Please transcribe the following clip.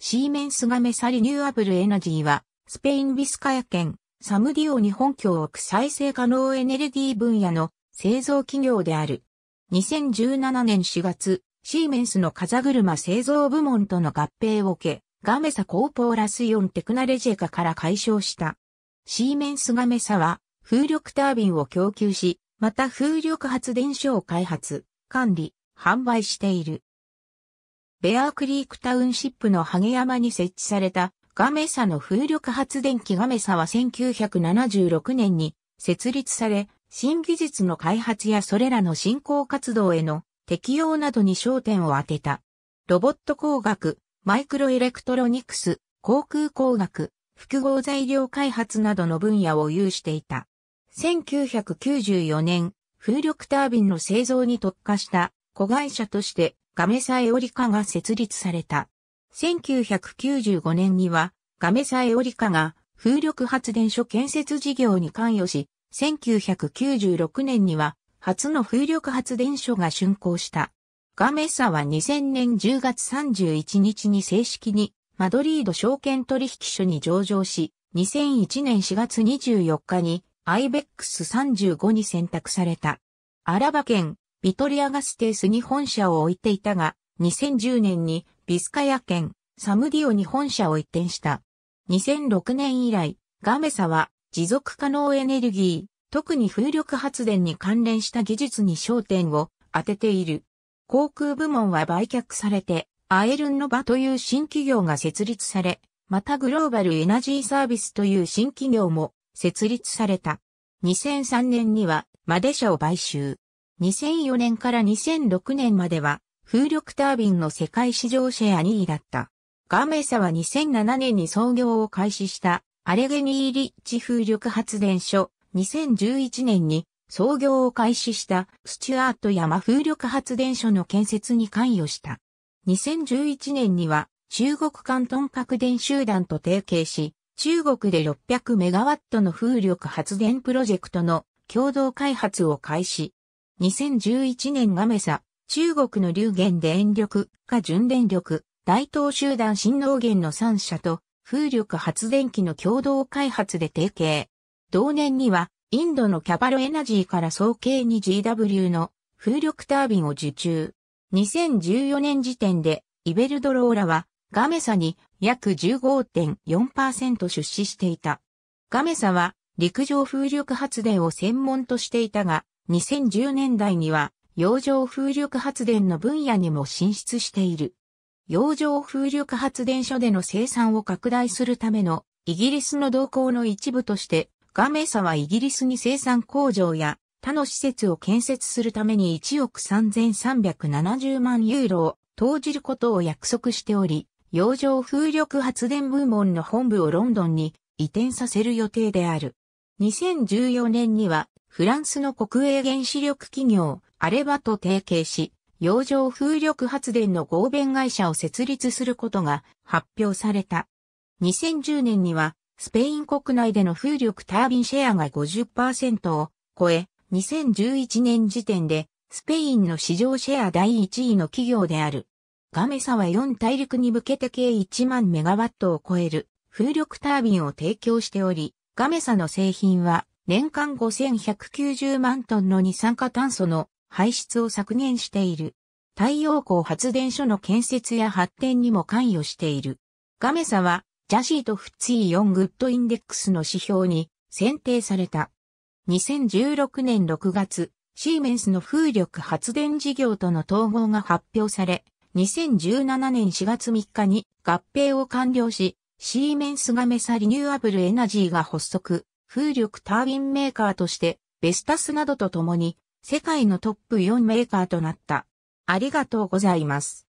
シーメンスガメサリニューアブルエナジーは、スペインビスカヤ県、サムディオに本拠を置く再生可能エネルギー分野の製造企業である。2017年4月、シーメンスの風車製造部門との合併を受け、ガメサコーポーラスイオンテクナレジェカから解消した。シーメンスガメサは風力タービンを供給し、また風力発電所を開発、管理、販売している。ベアークリークタウンシップのハ山に設置されたガメサの風力発電機ガメサは1976年に設立され、新技術の開発やそれらの振興活動への適用などに焦点を当てた。ロボット工学、マイクロエレクトロニクス、航空工学、複合材料開発などの分野を有していた。1994年、風力タービンの製造に特化した子会社としてガメサエオリカが設立された。1995年には、ガメサエオリカが風力発電所建設事業に関与し、1996年には初の風力発電所が竣工した。ガメサは2000年10月31日に正式にマドリード証券取引所に上場し、2001年4月24日に IBEX35 に選択された。アラバ県ビトリアガステースに本社を置いていたが、2010年にビスカヤ県サムディオに本社を移転した。2006年以来、ガメサは持続可能エネルギー、特に風力発電に関連した技術に焦点を当てている。航空部門は売却されて、アエルンノバという新企業が設立され、またグローバルエナジーサービスという新企業も設立された。2003年にはマデ社を買収。2004年から2006年までは、風力タービンの世界市場シェア2位だった。ガメサは2007年に創業を開始したアレゲニーリッチ風力発電所、2011年に創業を開始したスチュアート山風力発電所の建設に関与した。2011年には中国関東核電集団と提携し、中国で600メガワットの風力発電プロジェクトの共同開発を開始。2011年ガメサ、中国の流源で電力、か純電力、大東集団新能源の3社と、風力発電機の共同開発で提携。同年には、インドのキャバロエナジーから総計 2GW の風力タービンを受注。2014年時点で、イベルドローラは、ガメサに約15.4%出資していた。ガメサは、陸上風力発電を専門としていたが、2010年代には洋上風力発電の分野にも進出している。洋上風力発電所での生産を拡大するためのイギリスの動向の一部としてガメサはイギリスに生産工場や他の施設を建設するために1億3370万ユーロを投じることを約束しており、洋上風力発電部門の本部をロンドンに移転させる予定である。2014年にはフランスの国営原子力企業、アレバと提携し、洋上風力発電の合弁会社を設立することが発表された。2010年には、スペイン国内での風力タービンシェアが50%を超え、2011年時点で、スペインの市場シェア第1位の企業である。ガメサは4大陸に向けて計1万メガワットを超える風力タービンを提供しており、ガメサの製品は年間5190万トンの二酸化炭素の排出を削減している。太陽光発電所の建設や発展にも関与している。ガメサは、ジャシーとフッツィーングッドインデックスの指標に選定された。2016年6月、シーメンスの風力発電事業との統合が発表され、2017年4月3日に合併を完了し、シーメンスガメサリニューアブルエナジーが発足、風力タービンメーカーとして、ベスタスなどと共に、世界のトップ4メーカーとなった。ありがとうございます。